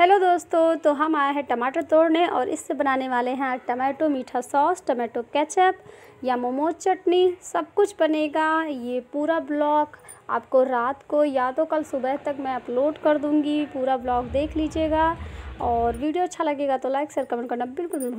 hello दोस्तों तो हम आए हैं टमाटर तोड़ने और इससे बनाने वाले हैं टमाटो मीठा सॉस टमाटो केचप या मोमो चटनी सब कुछ बनेगा ये पूरा ब्लॉग आपको रात को या तो कल सुबह तक मैं अपलोड कर दूंगी पूरा ब्लॉग देख लीजिएगा और वीडियो अच्छा लगेगा तो लाइक शेयर कमेंट करना बिल्कुल भी